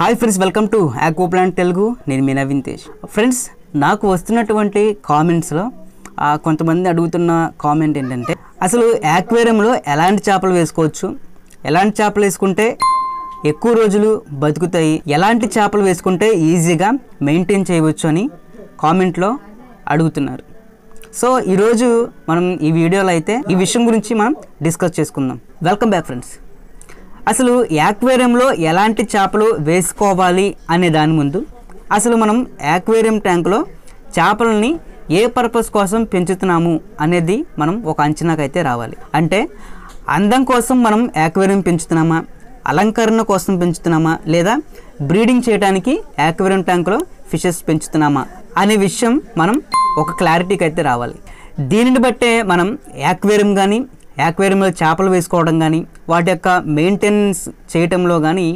hi friends welcome to aqua plant Telugu నేను మీ Naveen Tej friends నాకు వస్తున్నటువంటి కామెంట్స్లో కొంతమంది అడుగుతున్న కామెంట్ ఏంటంటే అసలు యాక్వేరియంలో ఎలాంటి చేపలు వేసుకోవచ్చు ఎలాంటి చేపలు వేసుకుంటే ఎక్కువ రోజులు బతుకుతాయి ఎలాంటి చేపలు వేసుకుంటే ఈజీగా మెయింటైన్ చేయవచ్చు అని కామెంట్లో అడుగుతున్నారు సో ఈరోజు మనం ఈ వీడియోలో అయితే ఈ విషయం గురించి మనం డిస్కస్ చేసుకుందాం వెల్కమ్ బ్యాక్ ఫ్రెండ్స్ అసలు యాక్వేరియంలో ఎలాంటి చేపలు వేసుకోవాలి అనే దాని ముందు అసలు మనం యాక్వేరియం ట్యాంక్లో చేపలని ఏ పర్పస్ కోసం పెంచుతున్నాము అనేది మనం ఒక అంచనాకైతే రావాలి అంటే అందం కోసం మనం యాక్వేరియం పెంచుతున్నామా అలంకరణ కోసం పెంచుతున్నామా లేదా బ్రీడింగ్ చేయడానికి యాక్వేరియం ట్యాంక్లో ఫిషెస్ పెంచుతున్నామా అనే విషయం మనం ఒక క్లారిటీకి అయితే రావాలి దీనిని బట్టే మనం యాక్వేరియం కానీ యాక్వేరియంలో చేపలు వేసుకోవడం కానీ వాటి యొక్క మెయింటెనెన్స్ చేయటంలో కానీ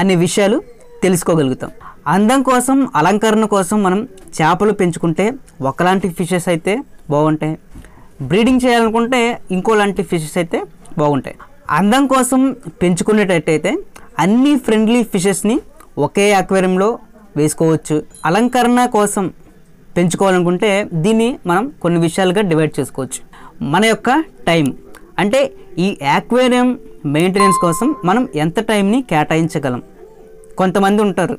అనే విషయాలు తెలుసుకోగలుగుతాం అందం కోసం అలంకరణ కోసం మనం చేపలు పెంచుకుంటే ఒకలాంటి ఫిషెస్ అయితే బాగుంటాయి బ్రీడింగ్ చేయాలనుకుంటే ఇంకోలాంటి ఫిషెస్ అయితే బాగుంటాయి అందం కోసం పెంచుకునేటట్టయితే అన్ని ఫ్రెండ్లీ ఫిషెస్ని ఒకే యాక్వేరియంలో వేసుకోవచ్చు అలంకరణ కోసం పెంచుకోవాలనుకుంటే దీన్ని మనం కొన్ని విషయాలుగా డివైడ్ చేసుకోవచ్చు మన యొక్క టైం అంటే ఈ యాక్వేరియం మెయింటెనెన్స్ కోసం మనం ఎంత టైంని కేటాయించగలం కొంతమంది ఉంటారు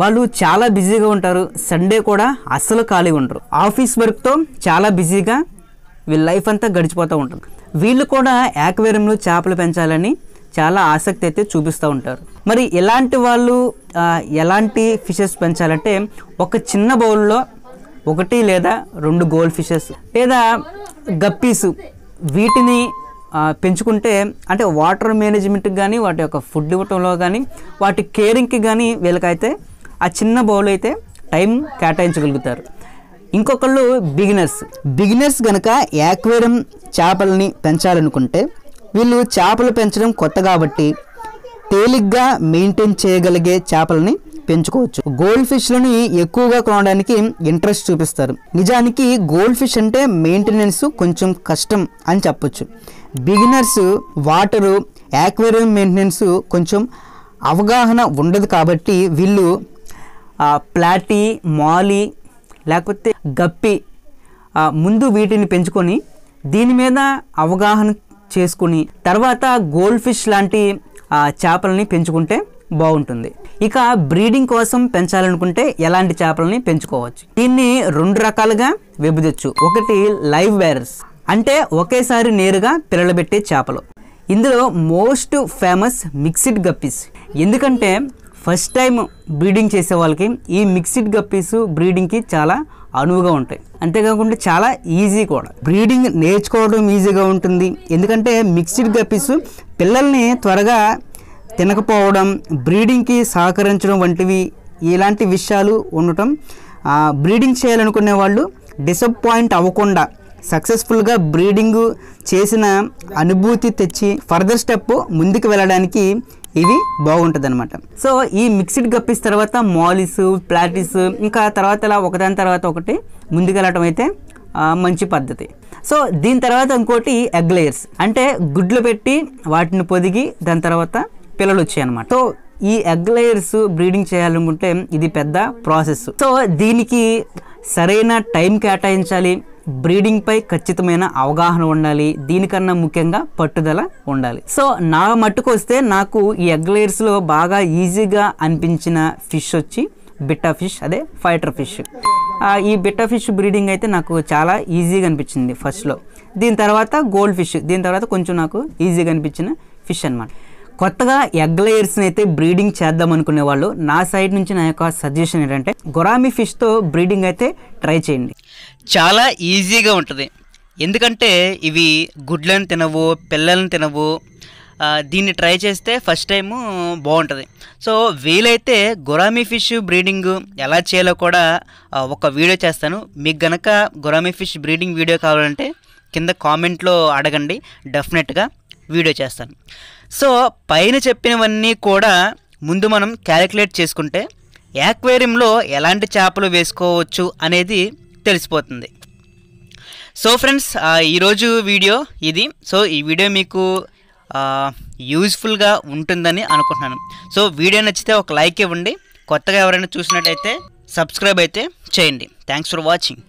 వాళ్ళు చాలా బిజీగా ఉంటారు సండే కూడా అస్సలు ఖాళీ ఉండరు ఆఫీస్ వర్క్తో చాలా బిజీగా వీళ్ళ లైఫ్ అంతా గడిచిపోతూ ఉంటారు వీళ్ళు కూడా యాక్వేరియంలో చేపలు పెంచాలని చాలా ఆసక్తి అయితే చూపిస్తూ ఉంటారు మరి ఇలాంటి వాళ్ళు ఎలాంటి ఫిషెస్ పెంచాలంటే ఒక చిన్న బౌల్లో ఒకటి లేదా రెండు గోల్డ్ ఫిషెస్ లేదా గప్పీసు వీటిని పెంచుకుంటే అంటే వాటర్ మేనేజ్మెంట్కి కానీ వాటి యొక్క ఫుడ్ ఇవ్వటంలో కానీ వాటి కేరింగ్కి కానీ వీళ్ళకైతే ఆ చిన్న బౌల్ అయితే టైం కేటాయించగలుగుతారు ఇంకొకళ్ళు బిగినర్స్ బిగినర్స్ కనుక యాక్వేరియం చేపలని పెంచాలనుకుంటే వీళ్ళు చేపలు పెంచడం కొత్త కాబట్టి తేలిగ్గా మెయింటైన్ చేయగలిగే చేపలని పెంచుకోవచ్చు గోల్డ్ లని ఎక్కువగా కొనడానికి ఇంట్రెస్ట్ చూపిస్తారు నిజానికి గోల్డ్ ఫిష్ అంటే మెయింటెనెన్స్ కొంచెం కష్టం అని చెప్పొచ్చు బిగినర్స్ వాటరు యాక్వేరియం మెయింటెనెన్స్ కొంచెం అవగాహన ఉండదు కాబట్టి వీళ్ళు ప్లాటీ మాలి లేకపోతే గప్పి ముందు వీటిని పెంచుకొని దీని మీద అవగాహన చేసుకొని తర్వాత గోల్డ్ ఫిష్ లాంటి చేపలని పెంచుకుంటే బాగుంటుంది ఇక బ్రీడింగ్ కోసం పెంచాలనుకుంటే ఎలాంటి చేపలని పెంచుకోవచ్చు దీన్ని రెండు రకాలుగా విభజించు ఒకటి లైవ్ వైరస్ అంటే ఒకేసారి నేరుగా పిల్లలు పెట్టే చేపలు ఇందులో మోస్ట్ ఫేమస్ మిక్సిడ్ గప్పీస్ ఎందుకంటే ఫస్ట్ టైం బ్రీడింగ్ చేసే వాళ్ళకి ఈ మిక్సిడ్ గప్పీస్ బ్రీడింగ్కి చాలా అనువుగా ఉంటాయి అంతేకాకుండా చాలా ఈజీ కూడా బ్రీడింగ్ నేర్చుకోవడం ఈజీగా ఉంటుంది ఎందుకంటే మిక్సిడ్ గప్పీస్ పిల్లల్ని త్వరగా తినకపోవడం బ్రీడింగ్కి సహకరించడం వంటివి ఇలాంటి విషయాలు ఉండటం బ్రీడింగ్ చేయాలనుకునే వాళ్ళు డిసప్పాయింట్ అవ్వకుండా సక్సెస్ఫుల్గా బ్రీడింగ్ చేసిన అనుభూతి తెచ్చి ఫర్దర్ స్టెప్ ముందుకు వెళ్ళడానికి ఇవి బాగుంటుంది అనమాట సో ఈ మిక్స్డ్ గప్పిస్ తర్వాత మాలిస్ ప్లాటిస్ ఇంకా తర్వాత ఇలా ఒకదాని తర్వాత ఒకటి ముందుకు వెళ్ళటం అయితే మంచి పద్ధతి సో దీని తర్వాత ఇంకోటి ఎగ్లేయర్స్ అంటే గుడ్లు పెట్టి వాటిని పొదిగి దాని తర్వాత పిల్లలు వచ్చాయి అనమాట సో ఈ ఎగ్ లేయర్స్ బ్రీడింగ్ చేయాలనుకుంటే ఇది పెద్ద ప్రాసెస్ సో దీనికి సరైన టైం కేటాయించాలి బ్రీడింగ్పై ఖచ్చితమైన అవగాహన ఉండాలి దీనికన్నా ముఖ్యంగా పట్టుదల ఉండాలి సో నా మట్టుకు వస్తే నాకు ఈ ఎగ్ లో బాగా ఈజీగా అనిపించిన ఫిష్ వచ్చి బిట్టా ఫిష్ అదే ఫైటర్ ఫిష్ ఈ బిట్టా ఫిష్ బ్రీడింగ్ అయితే నాకు చాలా ఈజీగా అనిపించింది ఫస్ట్లో దీని తర్వాత గోల్డ్ ఫిష్ దీని తర్వాత కొంచెం నాకు ఈజీగా అనిపించిన ఫిష్ అనమాట కొత్తగా ఎగ్ లేయర్స్ని అయితే బ్రీడింగ్ చేద్దాం అనుకునే వాళ్ళు నా సైడ్ నుంచి నా యొక్క సజెషన్ ఏంటంటే గొరామి ఫిష్తో బ్రీడింగ్ అయితే ట్రై చేయండి చాలా ఈజీగా ఉంటుంది ఎందుకంటే ఇవి గుడ్లను తినవు పిల్లలను తినవు దీన్ని ట్రై చేస్తే ఫస్ట్ టైము బాగుంటుంది సో వీలైతే గురామీ ఫిష్ బ్రీడింగ్ ఎలా చేయాలో కూడా ఒక వీడియో చేస్తాను మీకు గనక గురామీ ఫిష్ బ్రీడింగ్ వీడియో కావాలంటే కింద కామెంట్లో అడగండి డెఫినెట్గా వీడియో చేస్తాను సో పైన చెప్పినవన్నీ కూడా ముందు మనం క్యాలిక్యులేట్ చేసుకుంటే యాక్వేరియంలో ఎలాంటి చేపలు వేసుకోవచ్చు అనేది తెలిసిపోతుంది సో ఫ్రెండ్స్ ఈరోజు వీడియో ఇది సో ఈ వీడియో మీకు యూజ్ఫుల్గా ఉంటుందని అనుకుంటున్నాను సో వీడియో నచ్చితే ఒక లైక్ ఇవ్వండి కొత్తగా ఎవరైనా చూసినట్టయితే సబ్స్క్రైబ్ అయితే చేయండి థ్యాంక్స్ ఫర్ వాచింగ్